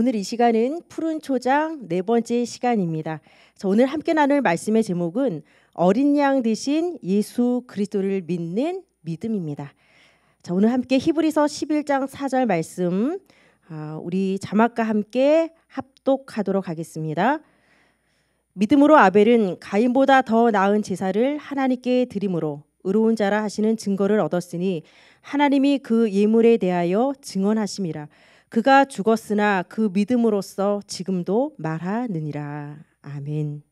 오늘 이 시간은 푸른 초장 네 번째 시간입니다. 오늘 함께 나눌 말씀의 제목은 어린 양 대신 예수 그리스도를 믿는 믿음입니다. 자, 오늘 함께 히브리서 11장 4절 말씀 아, 우리 자막과 함께 합독하도록 하겠습니다. 믿음으로 아벨은 가인보다 더 나은 제사를 하나님께 드림으로 의로운 자라 하시는 증거를 얻었으니 하나님이 그 예물에 대하여 증언하심이라. 그가 죽었으나 그 믿음으로써 지금도 말하느니라. 아멘.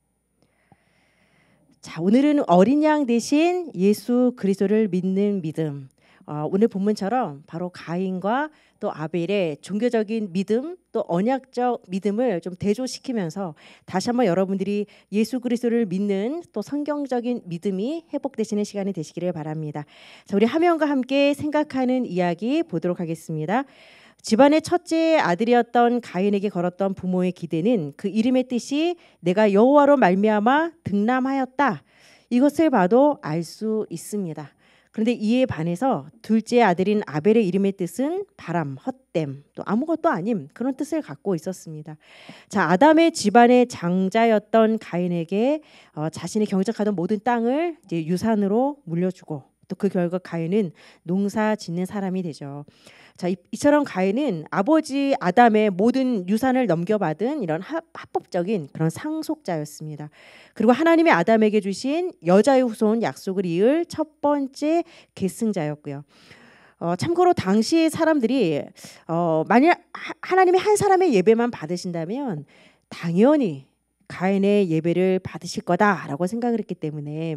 자, 오늘은 어린 양 대신 예수 그리스도를 믿는 믿음. 어, 오늘 본문처럼 바로 가인과 또 아벨의 종교적인 믿음 또 언약적 믿음을 좀 대조시키면서 다시 한번 여러분들이 예수 그리스도를 믿는 또 성경적인 믿음이 회복되시는 시간이 되시기를 바랍니다. 자, 우리 하면과 함께 생각하는 이야기 보도록 하겠습니다. 집안의 첫째 아들이었던 가인에게 걸었던 부모의 기대는 그 이름의 뜻이 내가 여호와로 말미암아 등남하였다. 이것을 봐도 알 수 있습니다. 그런데 이에 반해서 둘째 아들인 아벨의 이름의 뜻은 바람, 헛됨, 또 아무것도 아님 그런 뜻을 갖고 있었습니다. 자, 아담의 집안의 장자였던 가인에게 어, 자신이 경작하던 모든 땅을 이제 유산으로 물려주고 또 그 결과 가인은 농사 짓는 사람이 되죠. 자, 이, 처럼 가인은 아버지 아담의 모든 유산을 넘겨받은 이런 합법적인 그런 상속자였습니다. 그리고 하나님의 아담에게 주신 여자의 후손 약속을 이을 첫 번째 계승자였고요. 어, 참고로 당시 사람들이 어, 만약 하나님의 한 사람의 예배만 받으신다면 당연히 가인의 예배를 받으실 거다라고 생각을 했기 때문에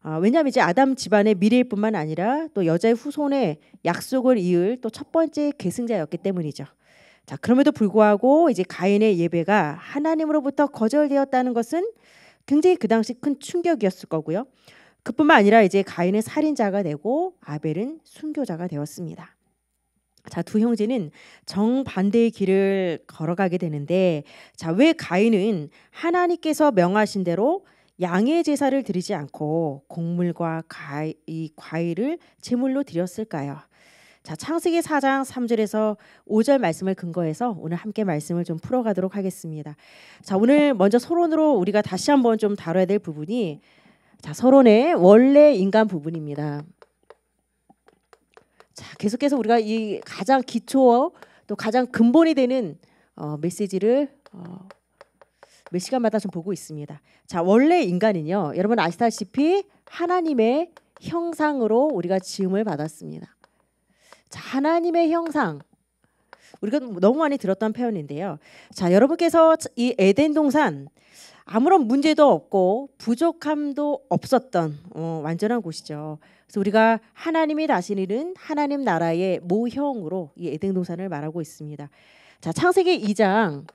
아, 왜냐하면 이제 아담 집안의 미래일뿐만 아니라 또 여자의 후손의 약속을 이을 또 첫 번째 계승자였기 때문이죠. 자 그럼에도 불구하고 이제 가인의 예배가 하나님으로부터 거절되었다는 것은 굉장히 그 당시 큰 충격이었을 거고요. 그뿐만 아니라 이제 가인은 살인자가 되고 아벨은 순교자가 되었습니다. 자, 두 형제는 정반대의 길을 걸어가게 되는데 자, 왜 가인은 하나님께서 명하신 대로 양의 제사를 드리지 않고 곡물과 과일, 이 과일을 제물로 드렸을까요? 자, 창세기 4장 3절에서 5절 말씀을 근거해서 오늘 함께 말씀을 좀 풀어가도록 하겠습니다. 자, 오늘 먼저 서론으로 우리가 다시 한번 좀 다뤄야 될 부분이 자, 서론의 원래 인간 부분입니다. 자, 계속해서 우리가 이 가장 기초또 가장 근본이 되는 어, 메시지를 어, 몇 시간마다 좀 보고 있습니다. 자, 원래 인간은요. 여러분 아시다시피 하나님의 형상으로 우리가 지음을 받았습니다. 자, 하나님의 형상. 우리가 너무 많이 들었던 표현인데요. 자, 여러분께서 이 에덴 동산 아무런 문제도 없고 부족함도 없었던 어, 완전한 곳이죠. 그래서 우리가 하나님이 다스는 하나님 나라의 모형으로 이 에덴 동산을 말하고 있습니다. 자, 창세기 2장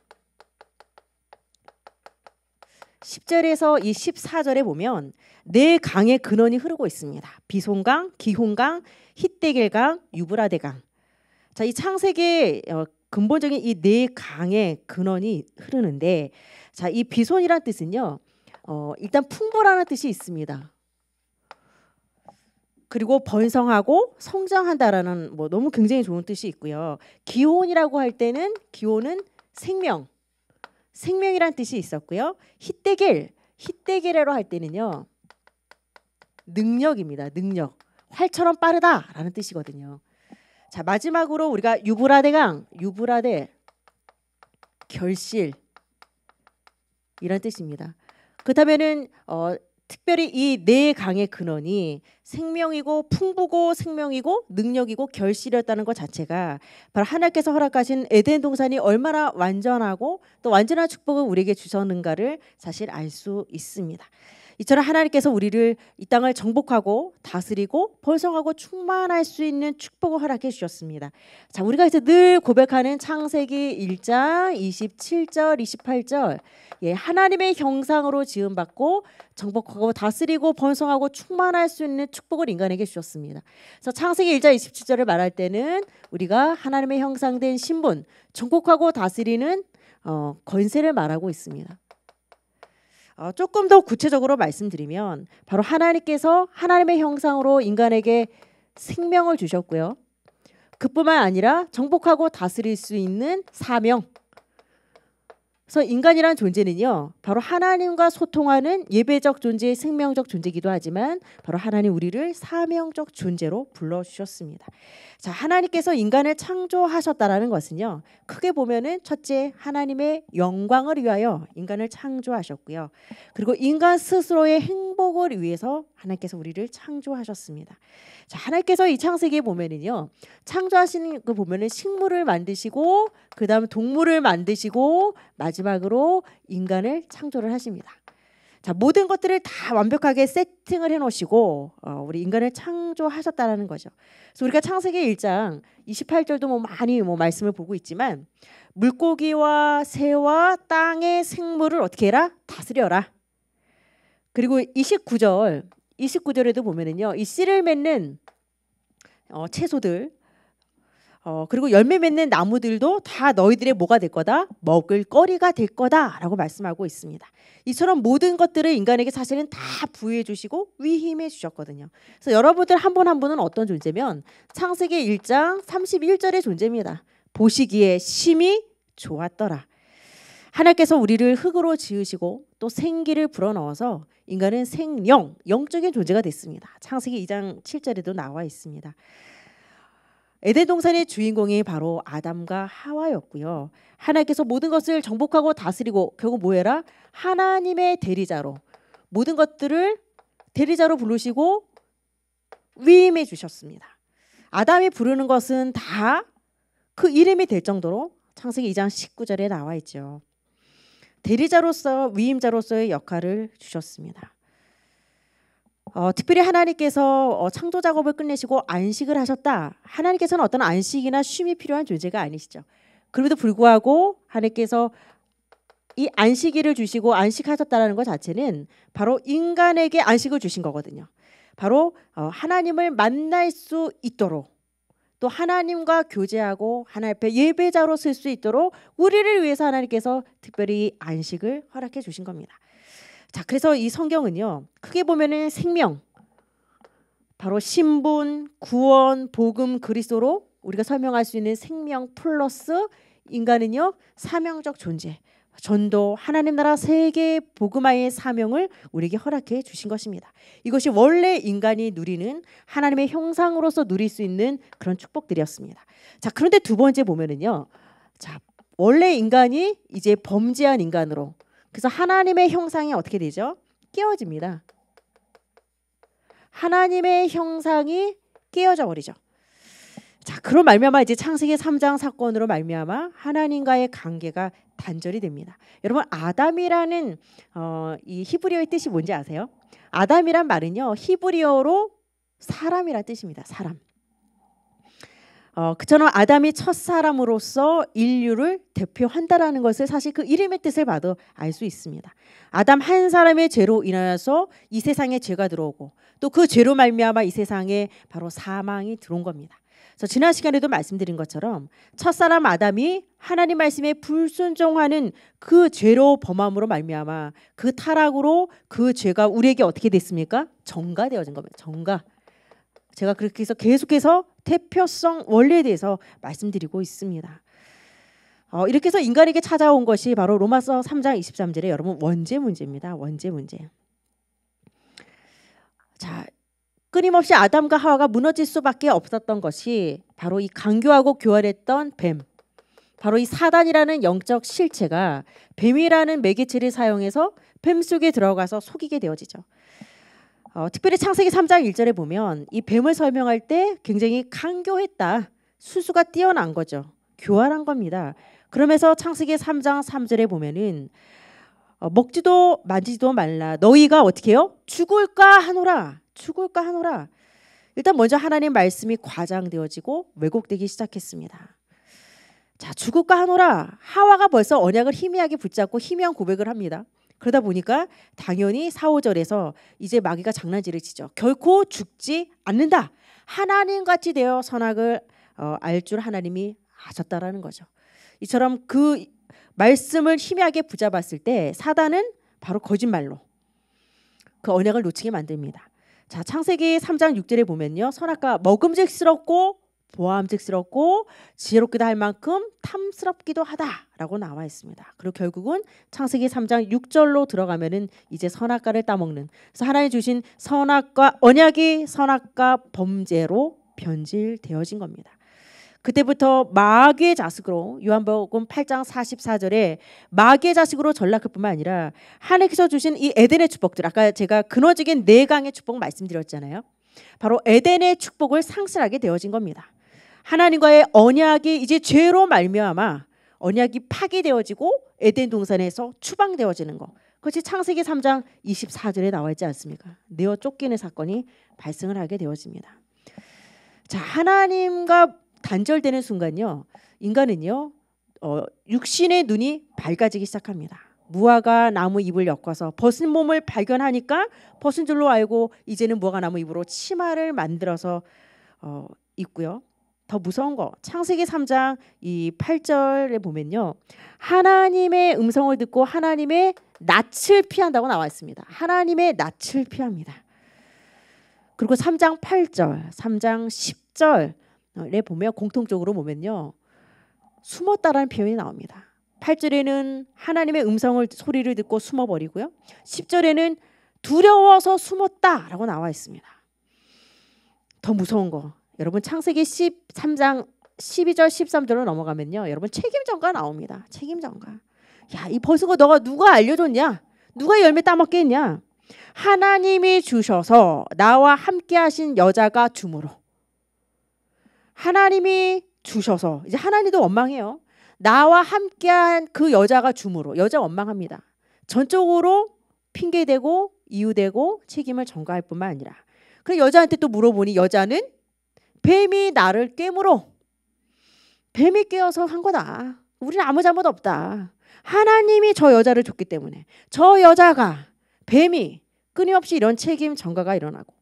10절에서 이 14절에 보면 네 강의 근원이 흐르고 있습니다. 비손강, 기혼강, 히데겔강, 유브라데강. 자, 이 창세기 어, 근본적인 이 네 강의 근원이 흐르는데 자, 이 비손이란 뜻은요. 어, 일단 풍부라는 뜻이 있습니다. 그리고 번성하고 성장한다라는 뭐 너무 굉장히 좋은 뜻이 있고요. 기혼이라고 할 때는 기혼은 생명, 생명이란 뜻이 있었고요. 히떼겔, 히떼겔이라할 때는요. 능력입니다. 능력. 활처럼 빠르다라는 뜻이거든요. 자, 마지막으로 우리가 유브라데강, 유브라데 결실 이런 뜻입니다. 그렇다면은 어, 특별히 이 네 강의 근원이 생명이고 풍부고 생명이고 능력이고 결실이었다는 것 자체가 바로 하나님께서 허락하신 에덴 동산이 얼마나 완전하고 또 완전한 축복을 우리에게 주셨는가를 사실 알 수 있습니다. 이처럼 하나님께서 우리를 이 땅을 정복하고 다스리고 번성하고 충만할 수 있는 축복을 허락해 주셨습니다. 자, 우리가 이제 늘 고백하는 창세기 1장 27절, 28절 예, 하나님의 형상으로 지음받고 정복하고 다스리고 번성하고 충만할 수 있는 축복을 인간에게 주셨습니다. 그래서 창세기 1장 27절을 말할 때는 우리가 하나님의 형상된 신분, 정복하고 다스리는 어, 권세를 말하고 있습니다. 어, 조금 더 구체적으로 말씀드리면 바로 하나님께서 하나님의 형상으로 인간에게 생명을 주셨고요. 그뿐만 아니라 정복하고 다스릴 수 있는 사명, 그래서 인간이란 존재는요, 바로 하나님과 소통하는 예배적 존재의 생명적 존재이기도 하지만 바로 하나님 우리를 사명적 존재로 불러주셨습니다. 자, 하나님께서 인간을 창조하셨다라는 것은요, 크게 보면은 첫째 하나님의 영광을 위하여 인간을 창조하셨고요, 그리고 인간 스스로의 행복을 위해서 하나님께서 우리를 창조하셨습니다. 자, 하나님께서 이 창세기에 보면은요, 창조하신 그 보면은 식물을 만드시고 그 다음 동물을 만드시고 마지막으로 인간을 창조를 하십니다. 자 모든 것들을 다 완벽하게 세팅을 해놓으시고 어, 우리 인간을 창조하셨다라는 거죠. 그래서 우리가 창세기 1장 28절도 뭐 많이 뭐 말씀을 보고 있지만 물고기와 새와 땅의 생물을 어떻게 해라 다스려라. 그리고 29절 29절에도 보면은요 이 씨를 맺는 어, 채소들 어, 그리고 열매 맺는 나무들도 다 너희들의 뭐가 될 거다? 먹을 거리가 될 거다라고 말씀하고 있습니다. 이처럼 모든 것들을 인간에게 사실은 다 부여해 주시고 위임해 주셨거든요. 그래서 여러분들 한 분 한 분은 어떤 존재면 창세기 1장 31절의 존재입니다. 보시기에 심히 좋았더라. 하나님께서 우리를 흙으로 지으시고 또 생기를 불어넣어서 인간은 생령, 영적인 존재가 됐습니다. 창세기 2장 7절에도 나와 있습니다. 에덴 동산의 주인공이 바로 아담과 하와였고요. 하나님께서 모든 것을 정복하고 다스리고 결국 뭐해라 하나님의 대리자로 모든 것들을 대리자로 부르시고 위임해 주셨습니다. 아담이 부르는 것은 다 그 이름이 될 정도로 창세기 2장 19절에 나와 있죠. 대리자로서 위임자로서의 역할을 주셨습니다. 어, 특별히 하나님께서 어, 창조 작업을 끝내시고 안식을 하셨다. 하나님께서는 어떤 안식이나 쉼이 필요한 존재가 아니시죠. 그럼에도 불구하고 하나님께서 이 안식일을 주시고 안식하셨다라는 것 자체는 바로 인간에게 안식을 주신 거거든요. 바로 어, 하나님을 만날 수 있도록 또 하나님과 교제하고 하나님 앞에 예배자로 설 수 있도록 우리를 위해서 하나님께서 특별히 안식을 허락해 주신 겁니다. 자, 그래서 이 성경은요. 크게 보면은 생명 바로 신분, 구원, 복음, 그리스도로 우리가 설명할 수 있는 생명 플러스 인간은요. 사명적 존재. 전도 하나님 나라 세계 복음화의 사명을 우리에게 허락해 주신 것입니다. 이것이 원래 인간이 누리는 하나님의 형상으로서 누릴 수 있는 그런 축복들이었습니다. 자, 그런데 두 번째 보면은요. 자, 원래 인간이 이제 범죄한 인간으로 그래서 하나님의 형상이 어떻게 되죠? 깨어집니다. 하나님의 형상이 깨어져 버리죠. 자, 그런 말미암아 이제 창세기 3장 사건으로 말미암아 하나님과의 관계가 단절이 됩니다. 여러분 아담이라는 어, 이 히브리어의 뜻이 뭔지 아세요? 아담이란 말은요 히브리어로 사람이란 뜻입니다. 사람. 어, 그처럼 아담이 첫 사람으로서 인류를 대표한다라는 것을 사실 그 이름의 뜻을 봐도 알 수 있습니다. 아담 한 사람의 죄로 인하여서 이 세상에 죄가 들어오고 또 그 죄로 말미암아 이 세상에 바로 사망이 들어온 겁니다. 그래서 지난 시간에도 말씀드린 것처럼 첫 사람 아담이 하나님 말씀에 불순종하는 그 죄로 범함으로 말미암아 그 타락으로 그 죄가 우리에게 어떻게 됐습니까? 정가되어진 겁니다. 정가. 제가 그렇게 해서 계속해서 대표성 원리에 대해서 말씀드리고 있습니다. 어, 이렇게 해서 인간에게 찾아온 것이 바로 로마서 3장 23절의 여러분 원죄 문제입니다. 원죄 문제. 자, 끊임없이 아담과 하와가 무너질 수밖에 없었던 것이 바로 이 강교하고 교활했던 뱀. 바로 이 사단이라는 영적 실체가 뱀이라는 매개체를 사용해서 뱀 속에 들어가서 속이게 되어지죠. 어, 특별히 창세기 3장 1절에 보면 이 뱀을 설명할 때 굉장히 강교했다. 수수가 뛰어난 거죠. 교활한 겁니다. 그러면서 창세기 3장 3절에 보면은 어, 먹지도 만지지도 말라. 너희가 어떻게 해요? 죽을까 하노라. 죽을까 하노라. 일단 먼저 하나님 말씀이 과장되어지고 왜곡되기 시작했습니다. 자, 죽을까 하노라. 하와가 벌써 언약을 희미하게 붙잡고 희미한 고백을 합니다. 그러다 보니까 당연히 4, 5절에서 이제 마귀가 장난질을 치죠. 결코 죽지 않는다. 하나님 같이 되어 선악을 어, 알줄 하나님이 아셨다라는 거죠. 이처럼 그 말씀을 희미하게 붙잡았을 때 사단은 바로 거짓말로 그 언약을 놓치게 만듭니다. 자, 창세기 3장 6절에 보면요. 선악과 먹음직스럽고 보암직스럽고 지혜롭기도 할 만큼 탐스럽기도 하다라고 나와 있습니다. 그리고 결국은 창세기 3장 6절로 들어가면은 이제 선악과를 따먹는 그래서 하나님 주신 선악과 언약이 선악과 범죄로 변질되어진 겁니다. 그때부터 마귀의 자식으로 요한복음 8장 44절에 마귀의 자식으로 전락할 뿐만 아니라 하나님께서 주신 이 에덴의 축복들 아까 제가 근원적인 네 강의 축복 말씀드렸잖아요. 바로 에덴의 축복을 상실하게 되어진 겁니다. 하나님과의 언약이 이제 죄로 말미암아 언약이 파괴되어지고 에덴 동산에서 추방되어지는 것. 그것이 창세기 3장 24절에 나와 있지 않습니까? 내어 쫓기는 사건이 발생을 하게 되어집니다. 자, 하나님과 단절되는 순간요. 인간은요. 어, 육신의 눈이 밝아지기 시작합니다. 무화과 나무 잎을 엮어서 벗은 몸을 발견하니까 벗은 줄로 알고 이제는 무화과 나무 잎으로 치마를 만들어서 어, 입고요. 더 무서운 거 창세기 3장 이 8절에 보면요. 하나님의 음성을 듣고 하나님의 낯을 피한다고 나와 있습니다. 하나님의 낯을 피합니다. 그리고 3장 8절, 3장 10절에 보면 공통적으로 보면요. 숨었다라는 표현이 나옵니다. 8절에는 하나님의 음성을 소리를 듣고 숨어 버리고요. 10절에는 두려워서 숨었다라고 나와 있습니다. 더 무서운 거 여러분 창세기 13장 12절 13절로 넘어가면요. 여러분 책임전가 나옵니다. 책임전가. 야, 이 버스가 너가 누가 알려줬냐? 누가 열매 따먹겠냐 하나님이 주셔서 나와 함께 하신 여자가 주므로. 하나님이 주셔서 이제 하나님도 원망해요. 나와 함께한 그 여자가 주므로 여자 원망합니다. 전적으로 핑계대고 이유대고 책임을 전가할 뿐만 아니라 그 여자한테 또 물어보니 여자는 뱀이 나를 깨물어. 뱀이 깨어서 한 거다. 우리는 아무 잘못 없다. 하나님이 저 여자를 줬기 때문에 저 여자가 뱀이 끊임없이 이런 책임 전가가 일어나고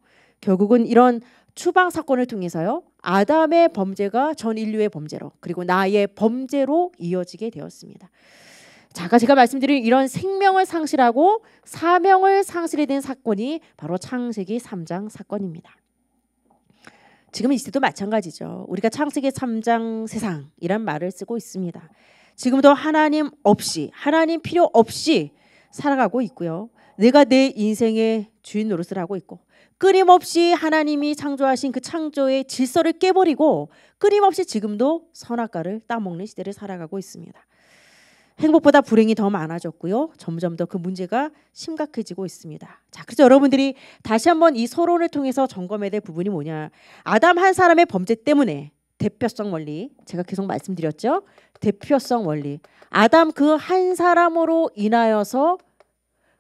결국은 이런 추방 사건을 통해서요 아담의 범죄가 전 인류의 범죄로 그리고 나의 범죄로 이어지게 되었습니다. 자, 아 제가 말씀드린 이런 생명을 상실하고 사명을 상실이 된 사건이 바로 창세기 3장 사건입니다. 지금 이 시대도 마찬가지죠. 우리가 창세기 3장 세상이란 말을 쓰고 있습니다. 지금도 하나님 없이 하나님 필요 없이 살아가고 있고요. 내가 내 인생의 주인 노릇을 하고 있고 끊임없이 하나님이 창조하신 그 창조의 질서를 깨버리고 끊임없이 지금도 선악과를 따먹는 시대를 살아가고 있습니다. 행복보다 불행이 더 많아졌고요. 점점 더 그 문제가 심각해지고 있습니다. 자, 그래서 여러분들이 다시 한번 이 서론을 통해서 점검해야 될 부분이 뭐냐? 아담 한 사람의 범죄 때문에 대표성 원리 제가 계속 말씀드렸죠. 대표성 원리. 아담 그 한 사람으로 인하여서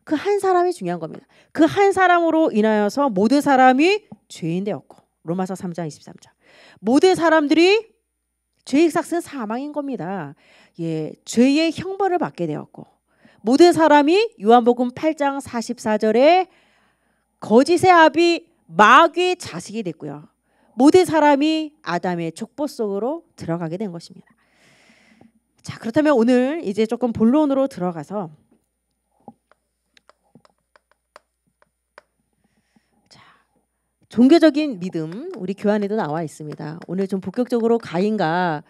그 한 사람이 중요한 겁니다. 그 한 사람으로 인하여서 모든 사람이 죄인 되었고 로마서 3장 23절. 모든 사람들이 죄의 삭은 사망인 겁니다. 예, 죄의 형벌을 받게 되었고 모든 사람이 요한복음 8장 44절에 거짓의 아비 마귀의 자식이 됐고요. 모든 사람이 아담의 족보 속으로 들어가게 된 것입니다. 자, 그렇다면 오늘 이제 조금 본론으로 들어가서 자, 종교적인 믿음 우리 교환에도 나와 있습니다. 오늘 좀 본격적으로 가인과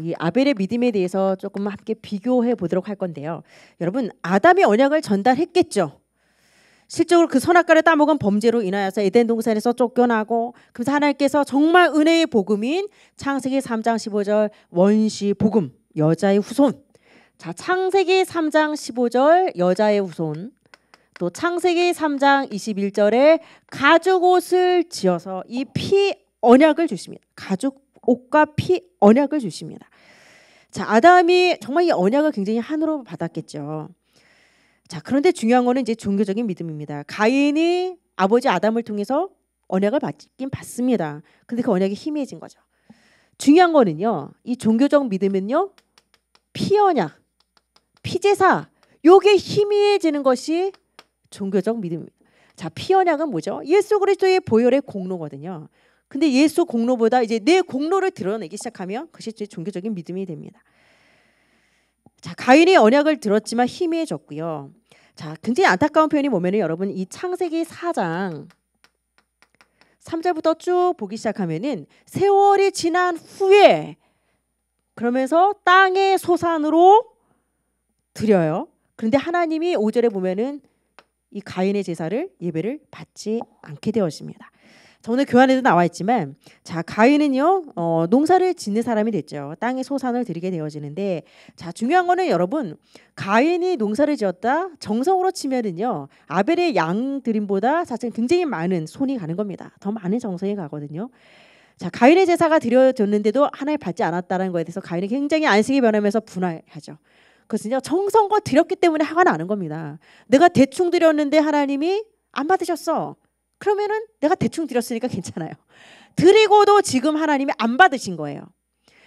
이 아벨의 믿음에 대해서 조금 함께 비교해 보도록 할 건데요. 여러분 아담의 언약을 전달했겠죠. 실적으로 그 선악과를 따먹은 범죄로 인하여서 에덴 동산에서 쫓겨나고 그래서 하나님께서 정말 은혜의 복음인 창세기 3장 15절 원시 복음 여자의 후손 자 창세기 3장 15절 여자의 후손 또 창세기 3장 21절에 가죽 옷을 지어서 이 피 언약을 주십니다. 가죽 옷과 피 언약을 주십니다. 자, 아담이 정말 이 언약을 굉장히 한으로 받았겠죠. 자, 그런데 중요한 거는 이제 종교적인 믿음입니다. 가인이 아버지 아담을 통해서 언약을 받긴 받습니다. 근데 그 언약이 희미해진 거죠. 중요한 거는요. 이 종교적 믿음은요. 피 언약, 피제사 요게 희미해지는 것이 종교적 믿음입니다. 자, 피 언약은 뭐죠? 예수 그리스도의 보혈의 공로거든요. 근데 예수 공로보다 이제 내 공로를 드러내기 시작하면 그것이 제 종교적인 믿음이 됩니다. 자, 가인이 언약을 들었지만 희미해졌고요. 자, 굉장히 안타까운 표현이 뭐면 여러분 이 창세기 4장 3절부터 쭉 보기 시작하면은 세월이 지난 후에 그러면서 땅의 소산으로 드려요. 그런데 하나님이 5절에 보면은 이 가인의 제사를 예배를 받지 않게 되어집니다. 자, 오늘 교환에도 나와 있지만 자 가인은요 어, 농사를 짓는 사람이 됐죠. 땅의 소산을 들이게 되어지는데 자 중요한 거는 여러분 가인이 농사를 지었다 정성으로 치면은요 아벨의 양 드림보다 사실 굉장히 많은 손이 가는 겁니다. 더 많은 정성이 가거든요. 자 가인의 제사가 드려졌는데도 하나에 받지 않았다는 거에 대해서 가인이 굉장히 안식이 변하면서 분할하죠. 그것은요 정성과 드렸기 때문에 화가 나는 겁니다. 내가 대충 드렸는데 하나님이 안 받으셨어. 그러면은 내가 대충 드렸으니까 괜찮아요. 드리고도 지금 하나님이 안 받으신 거예요.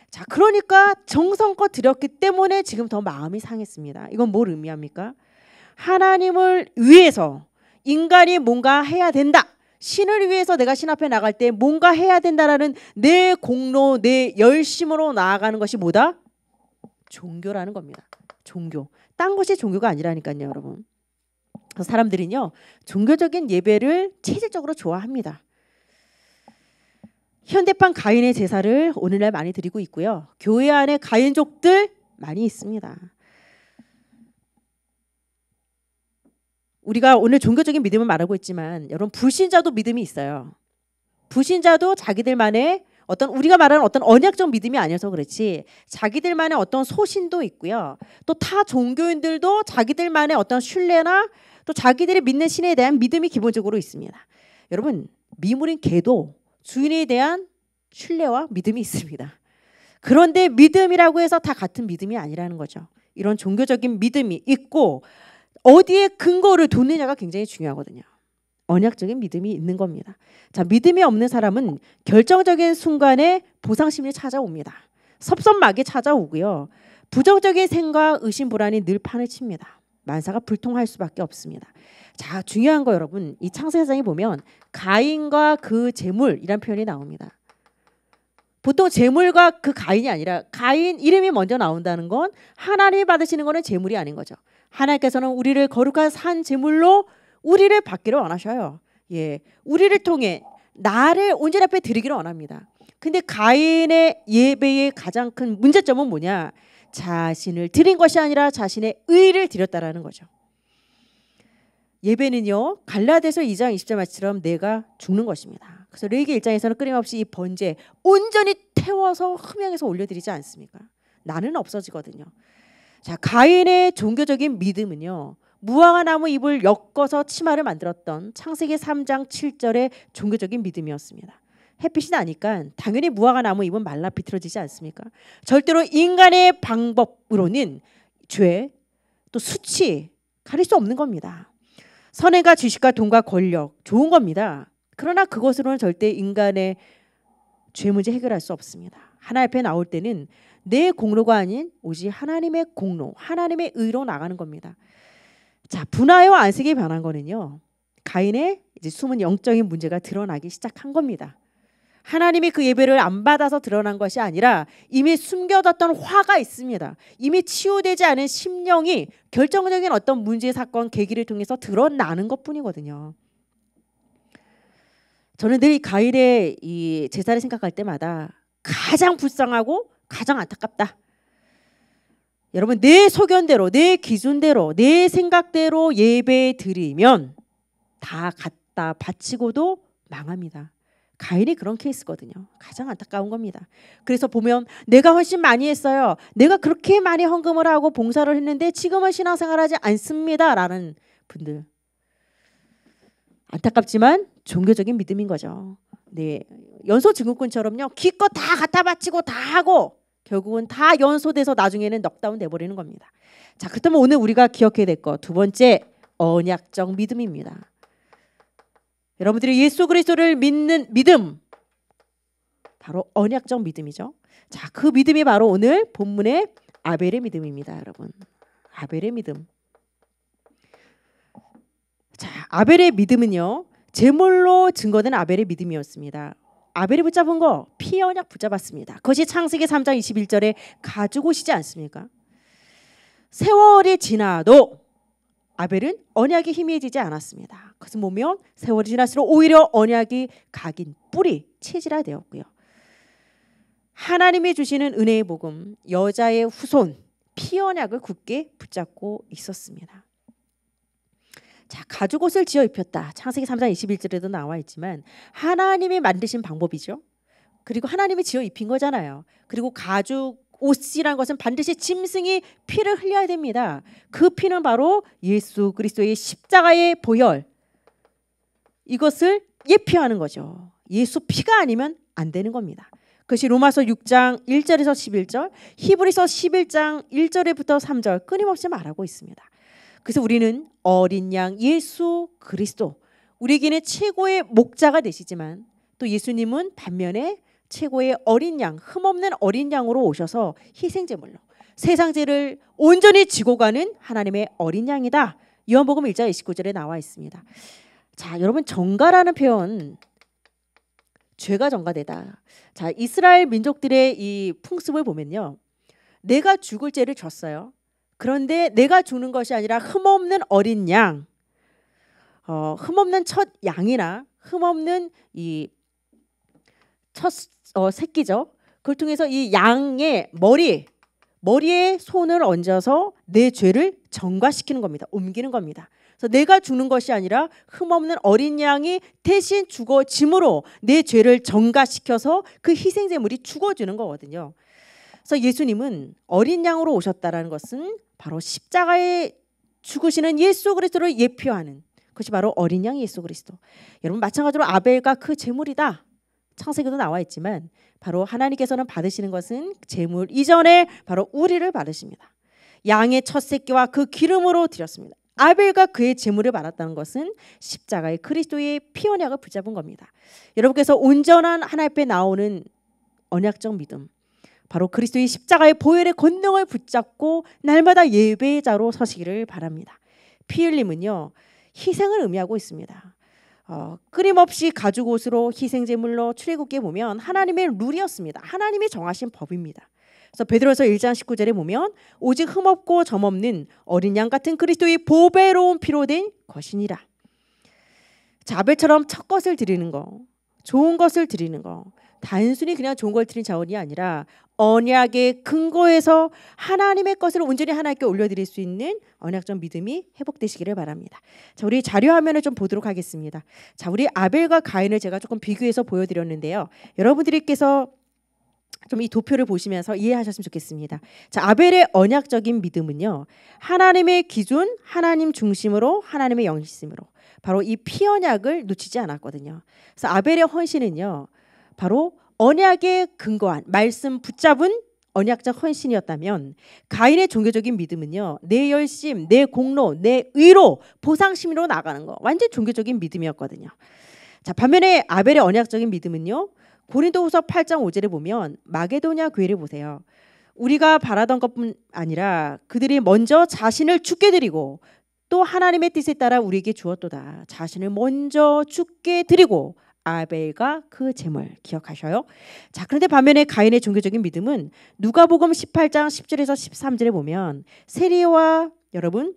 자, 그러니까 정성껏 드렸기 때문에 지금 더 마음이 상했습니다. 이건 뭘 의미합니까? 하나님을 위해서 인간이 뭔가 해야 된다. 신을 위해서 내가 신 앞에 나갈 때 뭔가 해야 된다라는 내 공로, 내 열심으로 나아가는 것이 뭐다? 종교라는 겁니다. 종교. 딴 것이 종교가 아니라니까요, 여러분. 그 사람들은요 종교적인 예배를 체질적으로 좋아합니다. 현대판 가인의 제사를 오늘날 많이 드리고 있고요. 교회 안에 가인족들 많이 있습니다. 우리가 오늘 종교적인 믿음을 말하고 있지만 여러분 불신자도 믿음이 있어요. 불신자도 자기들만의 어떤 우리가 말하는 어떤 언약적 믿음이 아니어서 그렇지 자기들만의 어떤 소신도 있고요. 또 타 종교인들도 자기들만의 어떤 신뢰나 또 자기들이 믿는 신에 대한 믿음이 기본적으로 있습니다. 여러분 미물인 개도 주인에 대한 신뢰와 믿음이 있습니다. 그런데 믿음이라고 해서 다 같은 믿음이 아니라는 거죠. 이런 종교적인 믿음이 있고 어디에 근거를 뒀느냐가 굉장히 중요하거든요. 언약적인 믿음이 있는 겁니다. 자, 믿음이 없는 사람은 결정적인 순간에 보상심이 찾아옵니다. 섭섭막이 찾아오고요. 부정적인 생각, 의심, 불안이 늘 판을 칩니다. 만사가 불통할 수밖에 없습니다. 자, 중요한 거 여러분. 이 창세기장에 보면 가인과 그 재물이란 표현이 나옵니다. 보통 재물과 그 가인이 아니라 가인 이름이 먼저 나온다는 건 하나님이 받으시는 거는 재물이 아닌 거죠. 하나님께서는 우리를 거룩한 산 재물로 우리를 받기를 원하셔요. 예. 우리를 통해 나를 온전 앞에 드리기를 원합니다. 근데 가인의 예배의 가장 큰 문제점은 뭐냐? 자신을 드린 것이 아니라 자신의 의를 드렸다라는 거죠. 예배는요. 갈라데서 2장 20절 말씀처럼 내가 죽는 것입니다. 그래서 레이기 1장에서는 끊임없이 이 번제 온전히 태워서 흠양에서 올려드리지 않습니까? 나는 없어지거든요. 자 가인의 종교적인 믿음은요. 무화과 나무 잎을 엮어서 치마를 만들었던 창세기 3장 7절의 종교적인 믿음이었습니다. 햇빛이 나니까 당연히 무화과 나무 잎은 말라 비틀어지지 않습니까? 절대로 인간의 방법으로는 죄, 또 수치 가릴 수 없는 겁니다. 선행과 지식과 돈과 권력 좋은 겁니다. 그러나 그것으로는 절대 인간의 죄 문제 해결할 수 없습니다. 하나 앞에 나올 때는 내 공로가 아닌 오직 하나님의 공로, 하나님의 의로 나가는 겁니다. 자, 분하여 안색이 변한 거는요. 가인의 이제 숨은 영적인 문제가 드러나기 시작한 겁니다. 하나님이 그 예배를 안 받아서 드러난 것이 아니라 이미 숨겨뒀던 화가 있습니다. 이미 치유되지 않은 심령이 결정적인 어떤 문제, 사건, 계기를 통해서 드러나는 것뿐이거든요. 저는 늘 이가일에이 제사를 생각할 때마다 가장 불쌍하고 가장 안타깝다. 여러분 내 소견대로 내 기준대로 내 생각대로 예배 드리면 다 갖다 바치고도 망합니다. 가인이 그런 케이스거든요. 가장 안타까운 겁니다. 그래서 보면 내가 훨씬 많이 했어요. 내가 그렇게 많이 헌금을 하고 봉사를 했는데 지금은 신앙생활하지 않습니다라는 분들 안타깝지만 종교적인 믿음인 거죠. 네, 연소 증후군처럼요. 기껏 다 갖다 바치고 다 하고 결국은 다 연소돼서 나중에는 넉다운 돼버리는 겁니다. 자, 그렇다면 오늘 우리가 기억해야 될 거 두 번째 언약적 믿음입니다. 여러분들이 예수 그리스도를 믿는 믿음 바로 언약적 믿음이죠. 자, 그 믿음이 바로 오늘 본문의 아벨의 믿음입니다, 여러분. 아벨의 믿음. 자, 아벨의 믿음은요. 제물로 증거된 아벨의 믿음이었습니다. 아벨이 붙잡은 거 피언약 붙잡았습니다. 그것이 창세기 3장 21절에 가지고 오시지 않습니까? 세월이 지나도 아벨은 언약이 희미해지지 않았습니다. 그것은 보면 세월이 지날수록 오히려 언약이 각인 뿌리 체질화 되었고요. 하나님이 주시는 은혜의 복음, 여자의 후손, 피언약을 굳게 붙잡고 있었습니다. 자, 가죽 옷을 지어 입혔다. 창세기 3장 21절에도 나와 있지만 하나님이 만드신 방법이죠. 그리고 하나님이 지어 입힌 거잖아요. 그리고 가죽 옷이란 것은 반드시 짐승이 피를 흘려야 됩니다. 그 피는 바로 예수 그리스도의 십자가의 보혈, 이것을 예피하는 거죠. 예수 피가 아니면 안 되는 겁니다. 그것이 로마서 6장 1절에서 11절, 히브리서 11장 1절에부터 3절 끊임없이 말하고 있습니다. 그래서 우리는 어린 양 예수 그리스도 우리에게는 최고의 목자가 되시지만 또 예수님은 반면에 최고의 어린 양, 흠없는 어린 양으로 오셔서 희생 제물로 세상 죄를 온전히 지고 가는 하나님의 어린 양이다. 요한복음 1장 29절에 나와 있습니다. 자, 여러분 정가라는 표현 죄가 정가되다. 자, 이스라엘 민족들의 이 풍습을 보면요. 내가 죽을 죄를 졌어요. 그런데 내가 죽는 것이 아니라 흠없는 어린 양, 어, 흠없는 첫 양이나 흠없는 이 첫 어, 새끼죠. 그걸 통해서 이 양의 머리, 머리에 손을 얹어서 내 죄를 정가시키는 겁니다. 옮기는 겁니다. 그래서 내가 죽는 것이 아니라 흠없는 어린 양이 대신 죽어짐으로 내 죄를 전가시켜서 그 희생제물이 죽어주는 거거든요. 그래서 예수님은 어린 양으로 오셨다라는 것은 바로 십자가에 죽으시는 예수 그리스도를 예표하는 그것이 바로 어린 양 예수 그리스도. 여러분 마찬가지로 아벨과 그 제물이다. 창세기도 나와 있지만 바로 하나님께서는 받으시는 것은 그 제물 이전에 바로 우리를 받으십니다. 양의 첫 새끼와 그 기름으로 드렸습니다. 아벨과 그의 제물을 말았다는 것은 십자가의 그리스도의 피 언약을 붙잡은 겁니다. 여러분께서 온전한 하나님 앞에 나오는 언약적 믿음, 바로 그리스도의 십자가의 보혈의 권능을 붙잡고 날마다 예배자로 서시기를 바랍니다. 피 흘림은요 희생을 의미하고 있습니다. 어, 끊임없이 가죽 옷으로 희생 제물로 출애굽기에 보면 하나님의 룰이었습니다. 하나님이 정하신 법입니다. 그래서 베드로서 1장 19절에 보면 오직 흠없고 점없는 어린 양 같은 그리스도의 보배로운 피로 된 것이니라. 자벨처럼첫 것을 드리는 거, 좋은 것을 드리는 거, 단순히 그냥 좋은 걸 드린 자원이 아니라 언약의 근거에서 하나님의 것을 온전히 하나님께 올려드릴 수 있는 언약적 믿음이 회복되시기를 바랍니다. 자, 우리 자료 화면을 좀 보도록 하겠습니다. 자, 우리 아벨과 가인을 제가 조금 비교해서 보여드렸는데요. 여러분들께서 좀이 도표를 보시면서 이해하셨으면 좋겠습니다. 자, 아벨의 언약적인 믿음은요. 하나님의 기준, 하나님 중심으로, 하나님의 영심으로 바로 이 피언약을 놓치지 않았거든요. 그래서 아벨의 헌신은요. 바로 언약에 근거한 말씀 붙잡은 언약적 헌신이었다면 가인의 종교적인 믿음은요 내 열심, 내 공로, 내 의로 보상심으로 나가는 거 완전 종교적인 믿음이었거든요. 자 반면에 아벨의 언약적인 믿음은요 고린도후서 8장 5절에 보면 마게도냐 교회를 보세요. 우리가 바라던 것뿐 아니라 그들이 먼저 자신을 죽게 드리고 또 하나님의 뜻에 따라 우리에게 주었도다. 자신을 먼저 죽게 드리고 아벨과 그 재물 기억하셔요. 자, 그런데 반면에 가인의 종교적인 믿음은 누가복음 18장 10절에서 13절에 보면 세리와 여러분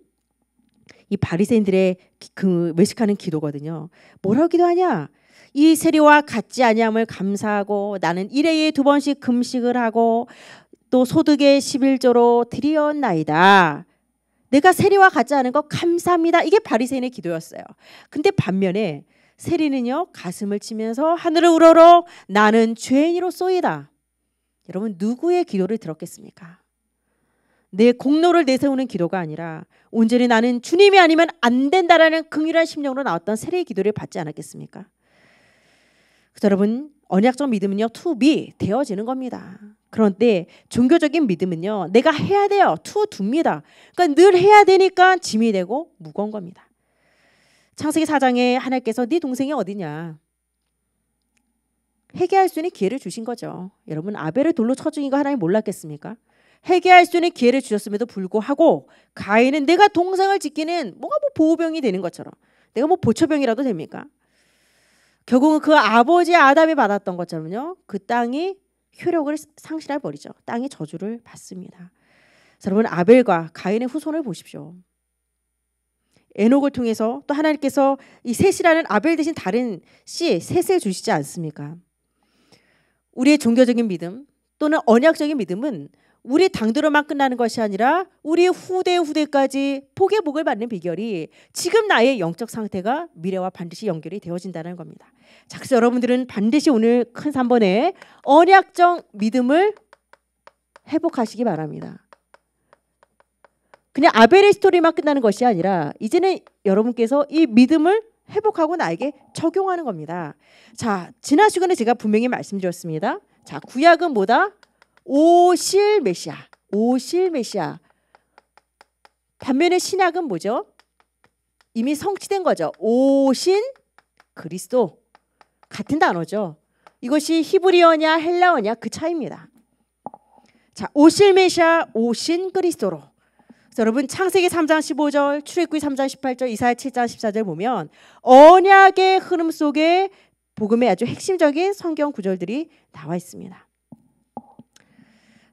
이 바리새인들의 그 외식하는 기도거든요. 뭐라고 기도하냐? 이 세리와 같지 아니함을 감사하고 나는 일회에 두 번씩 금식을 하고 또 소득의 11조로 드리었나이다. 내가 세리와 같지 않은 것 감사합니다. 이게 바리새인의 기도였어요. 근데 반면에 세리는요 가슴을 치면서 하늘을 우러러 나는 죄인으로 쏘이다. 여러분 누구의 기도를 들었겠습니까? 내 공로를 내세우는 기도가 아니라 온전히 나는 주님이 아니면 안 된다라는 긍휼한 심령으로 나왔던 세리의 기도를 받지 않았겠습니까? 여러분 언약적 믿음은요 to be 되어지는 겁니다. 그런데 종교적인 믿음은요 내가 해야 돼요 to d 니다 그러니까 늘 해야 되니까 짐이 되고 무거운 겁니다. 창세기 사장에 하나님께서 네 동생이 어디냐 회개할 수 있는 기회를 주신 거죠. 여러분 아벨을 돌로 쳐 죽인 거 하나님 몰랐겠습니까? 회개할 수 있는 기회를 주셨음에도 불구하고 가인은 내가 동생을 지키는 뭐가 뭐 보호병이 되는 것처럼 내가 뭐 보초병이라도 됩니까? 결국은 그 아버지 아담이 받았던 것처럼요. 그 땅이 효력을 상실해 버리죠. 땅이 저주를 받습니다. 여러분 아벨과 가인의 후손을 보십시오. 에녹을 통해서 또 하나님께서 이 셋이라는 아벨 대신 다른 씨 셋을 주시지 않습니까? 우리의 종교적인 믿음 또는 언약적인 믿음은 우리 당대로만 끝나는 것이 아니라 우리 후대 후대까지 복의 복을 받는 비결이 지금 나의 영적 상태가 미래와 반드시 연결이 되어진다는 겁니다. 자, 그래서 여러분들은 반드시 오늘 큰 3번에 언약적 믿음을 회복하시기 바랍니다. 그냥 아벨의 스토리만 끝나는 것이 아니라 이제는 여러분께서 이 믿음을 회복하고 나에게 적용하는 겁니다. 자, 지난 시간에 제가 분명히 말씀드렸습니다. 자, 구약은 뭐다? 오실 메시아, 오실 메시아. 반면에 신약은 뭐죠? 이미 성취된 거죠. 오신 그리스도 같은 단어죠. 이것이 히브리어냐 헬라어냐 그 차이입니다. 자, 오실 메시아, 오신 그리스도로. 여러분 창세기 3장 15절, 출애굽기 3장 18절, 이사야 7장 14절 보면 언약의 흐름 속에 복음의 아주 핵심적인 성경 구절들이 나와 있습니다.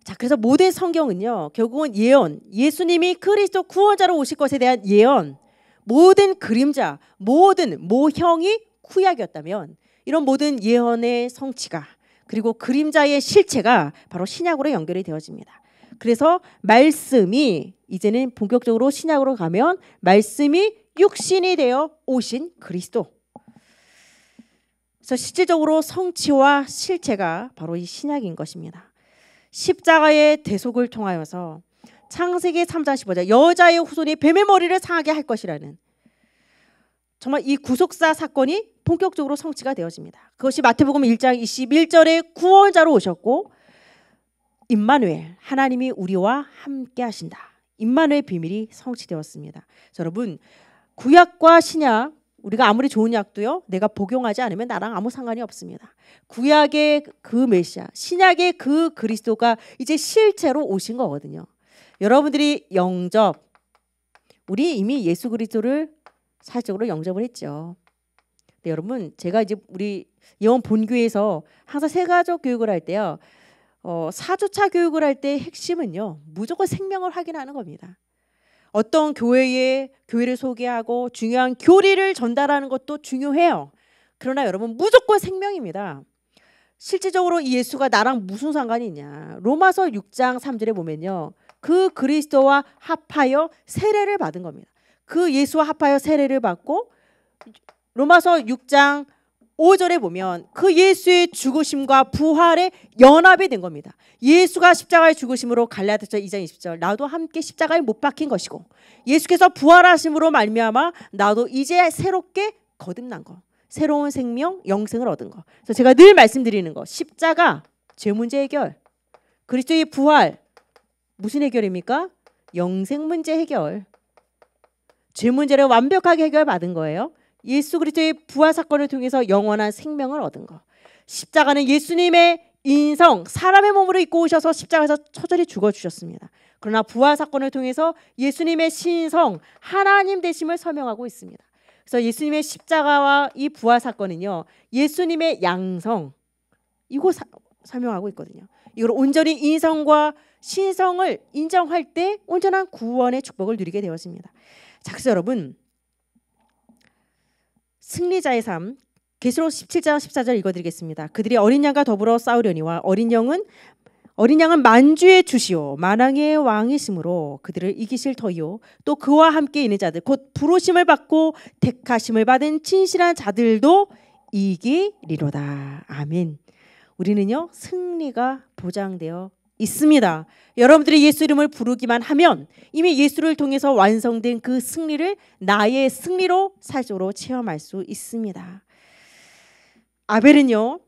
자, 그래서 모든 성경은요, 결국은 예언, 예수님이 그리스도 구원자로 오실 것에 대한 예언, 모든 그림자, 모든 모형이 구약이었다면 이런 모든 예언의 성취가 그리고 그림자의 실체가 바로 신약으로 연결이 되어집니다. 그래서 말씀이 이제는 본격적으로 신약으로 가면 말씀이 육신이 되어 오신 그리스도. 그래서 실질적으로 성취와 실체가 바로 이 신약인 것입니다. 십자가의 대속을 통하여서 창세기 3장 15절 여자의 후손이 뱀의 머리를 상하게 할 것이라는 정말 이 구속사 사건이 본격적으로 성취가 되어집니다. 그것이 마태복음 1장 21절에 구원자로 오셨고 임마누엘 하나님이 우리와 함께 하신다. 임마누엘 비밀이 성취되었습니다. 여러분 구약과 신약 우리가 아무리 좋은 약도요, 내가 복용하지 않으면 나랑 아무 상관이 없습니다. 구약의 그 메시아, 신약의 그 그리스도가 이제 실제로 오신 거거든요. 여러분들이 영접, 우리 이미 예수 그리스도를 사적으로 영접을 했죠. 네, 여러분, 제가 이제 우리 예원 본교에서 항상 세가족 교육을 할 때요, 어, 4주차 교육을 할 때 핵심은요, 무조건 생명을 확인하는 겁니다. 어떤 교회에 교회를 소개하고 중요한 교리를 전달하는 것도 중요해요. 그러나 여러분 무조건 생명입니다. 실제적으로 예수가 나랑 무슨 상관이 있냐. 로마서 6장 3절에 보면요. 그 그리스도와 합하여 세례를 받은 겁니다. 그 예수와 합하여 세례를 받고 로마서 6장 5절에 보면 그 예수의 죽으심과 부활의 연합이 된 겁니다. 예수가 십자가의 죽으심으로 갈라디아서 2장 20절 나도 함께 십자가에 못 박힌 것이고 예수께서 부활하심으로 말미암아 나도 이제 새롭게 거듭난 것 새로운 생명 영생을 얻은 것 그래서 제가 늘 말씀드리는 것 십자가 죄 문제 해결 그리스도의 부활 무슨 해결입니까? 영생 문제 해결 죄 문제를 완벽하게 해결받은 거예요. 예수 그리스도의 부활 사건을 통해서 영원한 생명을 얻은 것. 십자가는 예수님의 인성, 사람의 몸으로 입고 오셔서 십자가에서 처절히 죽어 주셨습니다. 그러나 부활 사건을 통해서 예수님의 신성, 하나님 되심을 설명하고 있습니다. 그래서 예수님의 십자가와 이 부활 사건은요. 예수님의 양성 이거 사, 설명하고 있거든요. 이걸 온전히 인성과 신성을 인정할 때 온전한 구원의 축복을 누리게 되었습니다. 자, 그래서 여러분 승리자의 삶 계시록 17장 14절 읽어드리겠습니다. 그들이 어린 양과 더불어 싸우려니와 어린 영은 어린 양은 만주의 주시오 만왕의 왕이심으로 그들을 이기실 터이오또 그와 함께 있는 자들 곧 부르심을 받고 택하심을 받은 진실한 자들도 이기리로다 아멘. 우리는요 승리가 보장되어 있습니다. 여러분들이 예수 이름을 부르기만 하면 이미 예수를 통해서 완성된 그 승리를 나의 승리로 살조로 체험할 수 있습니다. 아벨은요.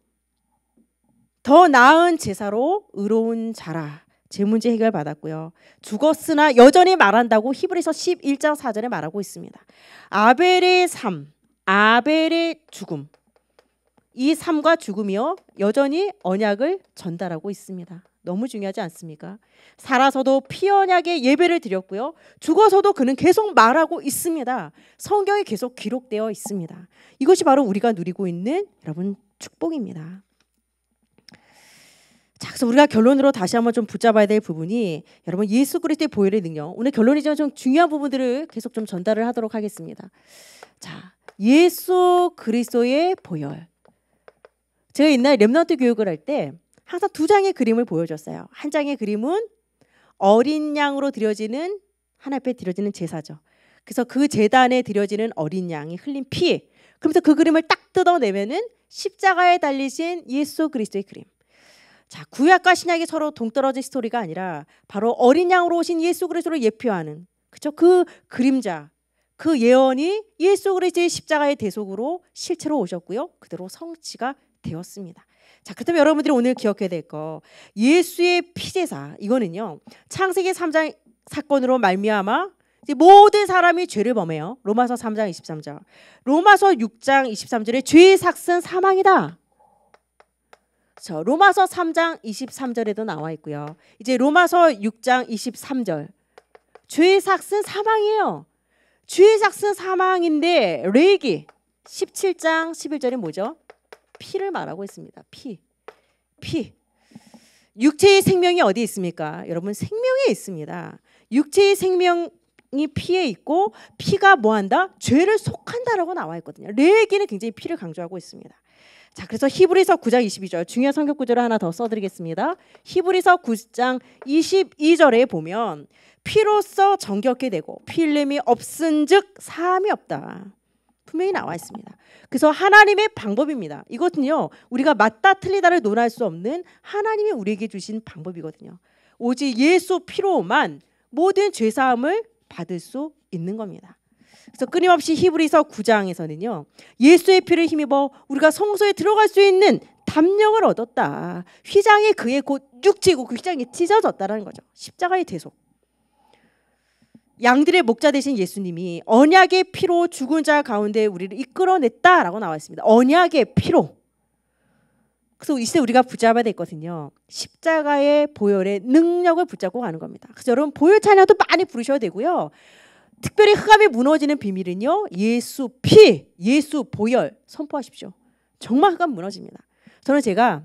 더 나은 제사로 의로운 자라 제 문제 해결 받았고요. 죽었으나 여전히 말한다고 히브리서 11장 4절에 말하고 있습니다. 아벨의 삶, 아벨의 죽음. 이 삶과 죽음이요. 여전히 언약을 전달하고 있습니다. 너무 중요하지 않습니까? 살아서도 피언하게 예배를 드렸고요. 죽어서도 그는 계속 말하고 있습니다. 성경에 계속 기록되어 있습니다. 이것이 바로 우리가 누리고 있는 여러분 축복입니다. 자, 그래서 우리가 결론으로 다시 한번 좀 붙잡아야 될 부분이 여러분 예수 그리스도의 보혈의 능력. 오늘 결론이지만 좀 중요한 부분들을 계속 좀 전달을 하도록 하겠습니다. 자, 예수 그리스도의 보혈. 제가 옛날 렘넌트 교육을 할때 항상 두 장의 그림을 보여줬어요. 한 장의 그림은 어린 양으로 드려지는 하나님 앞에 드려지는 제사죠. 그래서 그 제단에 드려지는 어린 양이 흘린 피. 그러면서 그 그림을 딱 뜯어내면은 십자가에 달리신 예수 그리스도의 그림. 자, 구약과 신약이 서로 동떨어진 스토리가 아니라 바로 어린 양으로 오신 예수 그리스도를 예표하는 그쵸? 그 그림자, 그 예언이 예수 그리스도의 십자가의 대속으로 실제로 오셨고요. 그대로 성취가 되었습니다. 자, 그렇다면 여러분들이 오늘 기억해야 될 거. 예수의 피제사. 이거는요. 창세기 3장 사건으로 말미암아 모든 사람이 죄를 범해요. 로마서 3장 23절. 로마서 6장 23절에 죄의 삭슨 사망이다. 그 로마서 3장 23절에도 나와 있고요. 이제 로마서 6장 23절. 죄의 삭슨 사망이에요. 죄의 삭슨 사망인데 레이기 17장 11절이 뭐죠? 피를 말하고 있습니다. 피. 피. 육체의 생명이 어디 있습니까? 여러분 생명에 있습니다. 육체의 생명이 피에 있고 피가 뭐 한다? 죄를 속한다라고 나와 있거든요. 레에게는 굉장히 피를 강조하고 있습니다. 자, 그래서 히브리서 9장 22절 중요한 성격 구절을 하나 더 써드리겠습니다. 히브리서 9장 22절에 보면 피로써 정겹게 되고 피 흘림이 없은즉 사함이 없다. 분명히 나와 있습니다. 그래서 하나님의 방법입니다. 이것은요, 우리가 맞다 틀리다를 논할 수 없는 하나님이 우리에게 주신 방법이거든요. 오직 예수 피로만 모든 죄사함을 받을 수 있는 겁니다. 그래서 끊임없이 히브리서 9장에서는요. 예수의 피를 힘입어 우리가 성소에 들어갈 수 있는 담력을 얻었다. 휘장이 그의 곧 육체고 그 휘장이 찢어졌다라는 거죠. 십자가의 대속. 양들의 목자 대신 예수님이 언약의 피로 죽은 자 가운데 우리를 이끌어냈다라고 나와 있습니다. 언약의 피로. 그래서 이제 우리가 붙잡아야 되거든요. 십자가의 보혈의 능력을 붙잡고 가는 겁니다. 그래서 여러분 보혈 찬양도 많이 부르셔야 되고요. 특별히 흑암이 무너지는 비밀은요. 예수 피, 예수 보혈 선포하십시오. 정말 흑암 무너집니다. 저는 제가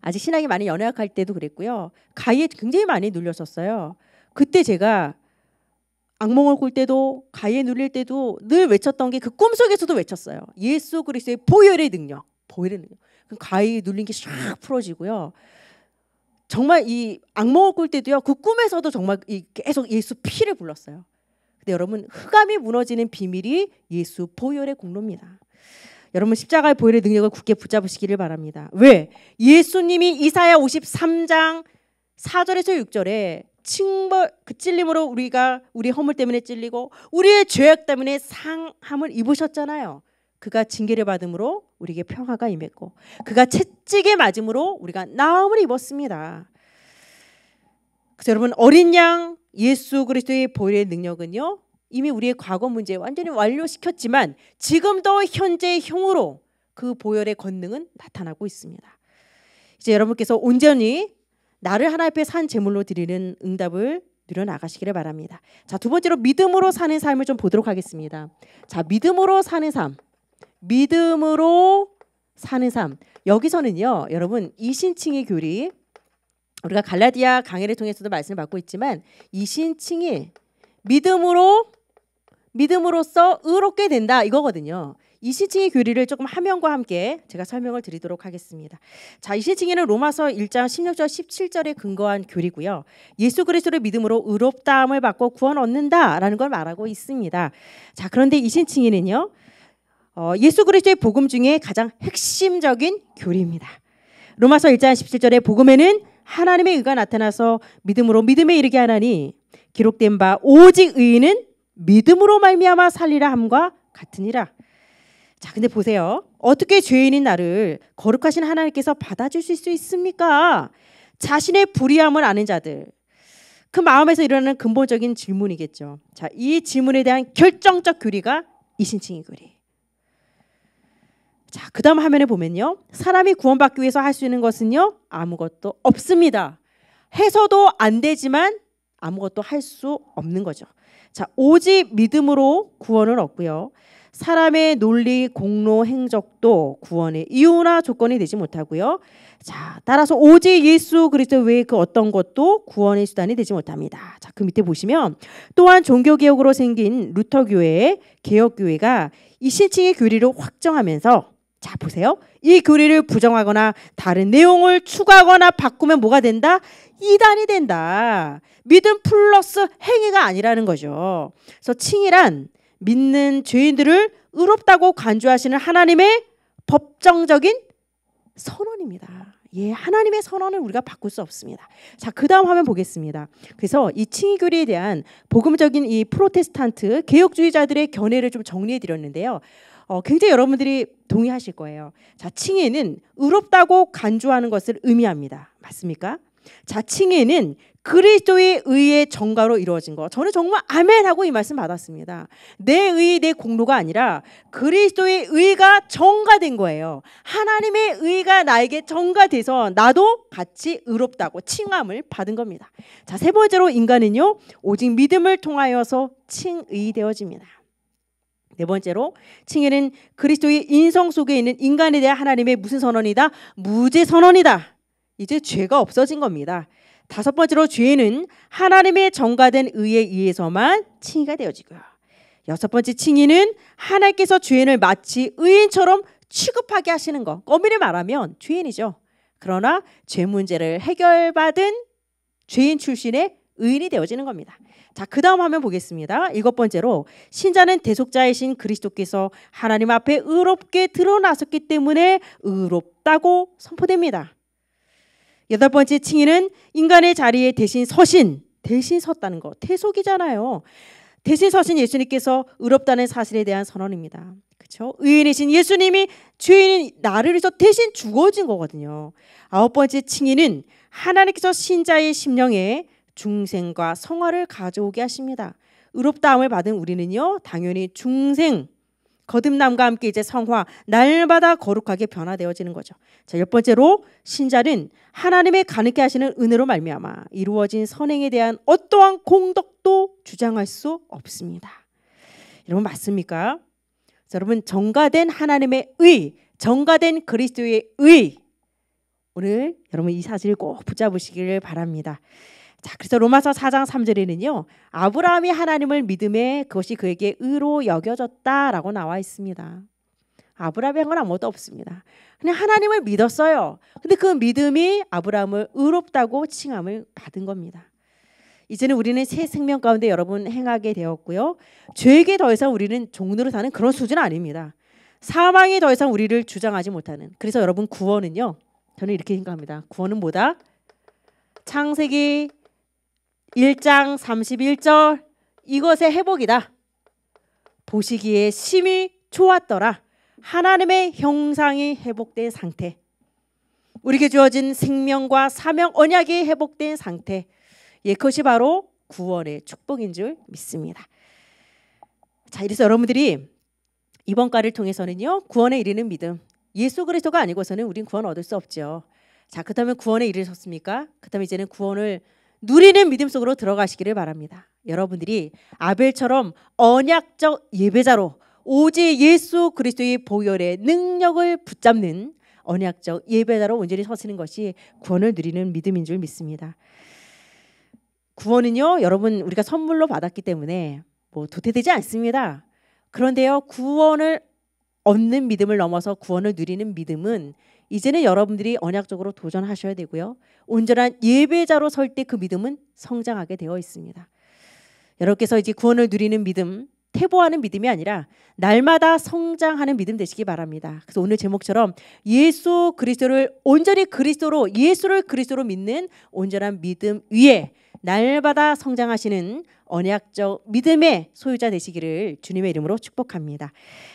아직 신학이 많이 연약할 때도 그랬고요. 가위에 굉장히 많이 눌렸었어요. 그때 제가 악몽을 꿀 때도 가에 눌릴 때도 늘 외쳤던 게 그 꿈속에서도 외쳤어요. 예수 그리스의 보혈의 능력. 보혈의 능력. 가에 눌린 게샥 풀어지고요. 정말 이 악몽을 꿀 때도요. 그 꿈에서도 정말 계속 예수 피를 불렀어요. 근데 여러분 흑암이 무너지는 비밀이 예수 보혈의 공로입니다. 여러분 십자가의 보혈의 능력을 굳게 붙잡으시기를 바랍니다. 왜? 예수님이 이사야 53장 4절에서 6절에 칭벌 그 찔림으로 우리가 우리 허물 때문에 찔리고 우리의 죄악 때문에 상함을 입으셨잖아요. 그가 징계를 받음으로 우리에게 평화가 임했고 그가 채찍에 맞음으로 우리가 나음을 입었습니다. 그래서 여러분 어린 양 예수 그리스도의 보혈의 능력은요 이미 우리의 과거 문제 완전히 완료시켰지만 지금도 현재의 형으로 그 보혈의 권능은 나타나고 있습니다. 이제 여러분께서 온전히 나를 하나님 앞에 산 제물로 드리는 응답을 늘어 나가시기를 바랍니다. 자, 두 번째로 믿음으로 사는 삶을 좀 보도록 하겠습니다. 자, 믿음으로 사는 삶. 믿음으로 사는 삶. 여기서는요, 여러분, 이신칭의 교리 우리가 갈라디아 강의를 통해서도 말씀을 받고 있지만 이신칭이 믿음으로 믿음으로써 의롭게 된다 이거거든요. 이시칭의 교리를 조금 한명과 함께 제가 설명을 드리도록 하겠습니다. 자, 이시칭에는 로마서 1장 16절 17절에 근거한 교리고요. 예수 그리스도를 믿음으로 의롭다함을 받고 구원 얻는다라는 걸 말하고 있습니다. 자, 그런데 이시칭에는요 어, 예수 그리스도의 복음 중에 가장 핵심적인 교리입니다. 로마서 1장 17절에 복음에는 하나님의 의가 나타나서 믿음으로 믿음에 이르게 하나니 기록된 바 오직 의인은 믿음으로 말미암아 살리라 함과 같으니라. 자, 근데 보세요. 어떻게 죄인인 나를 거룩하신 하나님께서 받아주실 수 있습니까? 자신의 불의함을 아는 자들. 그 마음에서 일어나는 근본적인 질문이겠죠. 자, 이 질문에 대한 결정적 교리가 이신칭의 교리. 자, 그 다음 화면에 보면요. 사람이 구원받기 위해서 할 수 있는 것은요. 아무것도 없습니다. 해서도 안 되지만 아무것도 할 수 없는 거죠. 자, 오직 믿음으로 구원을 얻고요. 사람의 논리, 공로, 행적도 구원의 이유나 조건이 되지 못하고요. 자, 따라서 오직 예수 그리스도 외에 그 어떤 것도 구원의 수단이 되지 못합니다. 자, 그 밑에 보시면 또한 종교 개혁으로 생긴 루터 교회 개혁 교회가 이 신칭의 교리를 확정하면서 자, 보세요. 이 교리를 부정하거나 다른 내용을 추가하거나 바꾸면 뭐가 된다? 이단이 된다. 믿음 플러스 행위가 아니라는 거죠. 그래서 칭이란 믿는 죄인들을 의롭다고 간주하시는 하나님의 법정적인 선언입니다. 예, 하나님의 선언을 우리가 바꿀 수 없습니다. 자, 그 다음 화면 보겠습니다. 그래서 이 칭의교리에 대한 복음적인 이 프로테스탄트 개혁주의자들의 견해를 좀 정리해 드렸는데요. 어, 굉장히 여러분들이 동의하실 거예요. 자, 칭의는 의롭다고 간주하는 것을 의미합니다. 맞습니까? 자, 칭의는 그리스도의 의의 정가로 이루어진 거. 저는 정말 아멘하고 이 말씀 받았습니다. 내 의의 내 공로가 아니라 그리스도의 의가 정가된 거예요. 하나님의 의가 나에게 정가돼서 나도 같이 의롭다고 칭함을 받은 겁니다. 자, 세 번째로 인간은요. 오직 믿음을 통하여서 칭의되어집니다. 네 번째로 칭의는 그리스도의 인성 속에 있는 인간에 대한 하나님의 무슨 선언이다? 무죄 선언이다. 이제 죄가 없어진 겁니다. 다섯 번째로 죄는 하나님의 정가된 의에 의해서만 칭의가 되어지고요. 여섯 번째 칭의는 하나님께서 죄인을 마치 의인처럼 취급하게 하시는 것. 꼬미를 말하면 죄인이죠. 그러나 죄 문제를 해결받은 죄인 출신의 의인이 되어지는 겁니다. 자, 그 다음 화면 보겠습니다. 일곱 번째로 신자는 대속자이신 그리스도께서 하나님 앞에 의롭게 드러나셨기 때문에 의롭다고 선포됩니다. 여덟 번째 칭의는 인간의 자리에 대신 서신, 대신 섰다는 것, 태속이잖아요. 대신 서신 예수님께서 의롭다는 사실에 대한 선언입니다. 그렇죠? 의인이신 예수님이 죄인 나를 위해서 대신 죽어진 거거든요. 아홉 번째 칭의는 하나님께서 신자의 심령에 중생과 성화를 가져오게 하십니다. 의롭다함을 받은 우리는요, 당연히 중생, 거듭남과 함께 이제 성화 날마다 거룩하게 변화되어지는 거죠. 자, 열 번째로 신자는 하나님의 가능케 하시는 은혜로 말미암아 이루어진 선행에 대한 어떠한 공덕도 주장할 수 없습니다. 여러분 맞습니까? 자, 여러분 정가된 하나님의 의, 정가된 그리스도의 의 오늘 여러분 이사실꼭 붙잡으시기를 바랍니다. 자, 그래서 로마서 4장 3절에는요. 아브라함이 하나님을 믿음에 그것이 그에게 의로 여겨졌다라고 나와 있습니다. 아브라함이한 건 아무것도 없습니다. 그냥 하나님을 믿었어요. 근데 그 믿음이 아브라함을 의롭다고 칭함을 받은 겁니다. 이제는 우리는 새 생명 가운데 여러분 행하게 되었고요. 죄에게 더 이상 우리는 종으로 사는 그런 수준은 아닙니다. 사망이 더 이상 우리를 주장하지 못하는. 그래서 여러분 구원은요. 저는 이렇게 생각합니다. 구원은 뭐다? 창세기 1장 31절 이것의 회복이다. 보시기에 심히 좋았더라. 하나님의 형상이 회복된 상태. 우리에게 주어진 생명과 사명 언약이 회복된 상태. 예, 그것이 바로 구원의 축복인 줄 믿습니다. 자, 이래서 여러분들이 이번 과를 통해서는요. 구원에 이르는 믿음. 예수 그리스도가 아니고서는 우린 구원 얻을 수 없죠. 자, 그다음에 구원에 이르셨습니까? 그다음에 이제는 구원을 누리는 믿음 속으로 들어가시기를 바랍니다. 여러분들이 아벨처럼 언약적 예배자로 오직 예수 그리스도의 보혈의 능력을 붙잡는 언약적 예배자로 온전히 서시는 것이 구원을 누리는 믿음인 줄 믿습니다. 구원은요, 여러분 우리가 선물로 받았기 때문에 뭐 도태되지 않습니다. 그런데요, 구원을 얻는 믿음을 넘어서 구원을 누리는 믿음은 이제는 여러분들이 언약적으로 도전하셔야 되고요. 온전한 예배자로 설 때 그 믿음은 성장하게 되어 있습니다. 여러분께서 이제 구원을 누리는 믿음, 태보하는 믿음이 아니라 날마다 성장하는 믿음 되시기 바랍니다. 그래서 오늘 제목처럼 예수 그리스도를 온전히 그리스도로 예수를 그리스도로 믿는 온전한 믿음 위에 날마다 성장하시는 언약적 믿음의 소유자 되시기를 주님의 이름으로 축복합니다.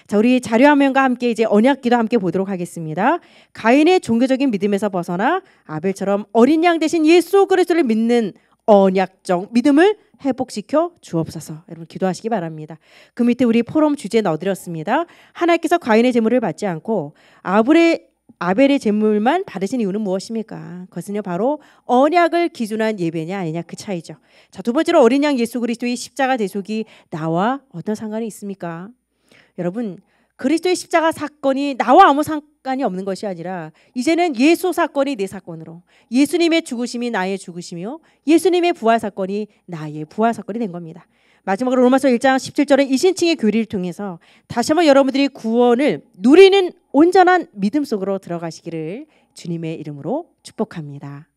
자, 우리 자료 화면과 함께 이제 언약기도 함께 보도록 하겠습니다. 가인의 종교적인 믿음에서 벗어나 아벨처럼 어린 양 대신 예수 그리스도를 믿는 언약적 믿음을 회복시켜 주옵소서. 여러분 기도하시기 바랍니다. 그 밑에 우리 포럼 주제 넣어드렸습니다. 하나님께서 과인의 제물을 받지 않고 아브레 아벨의 제물만 받으신 이유는 무엇입니까? 그것은요 바로 언약을 기준한 예배냐 아니냐 그 차이죠. 자두 번째로 어린 양 예수 그리스도의 십자가 대속이 나와 어떤 상관이 있습니까? 여러분 그리스도의 십자가 사건이 나와 아무 상관이 없는 것이 아니라 이제는 예수 사건이 내 사건으로 예수님의 죽으심이 나의 죽으심이요 예수님의 부활 사건이 나의 부활 사건이 된 겁니다. 마지막으로 로마서 1장 17절은 이 신칭의 교리를 통해서 다시 한번 여러분들이 구원을 누리는 온전한 믿음 속으로 들어가시기를 주님의 이름으로 축복합니다.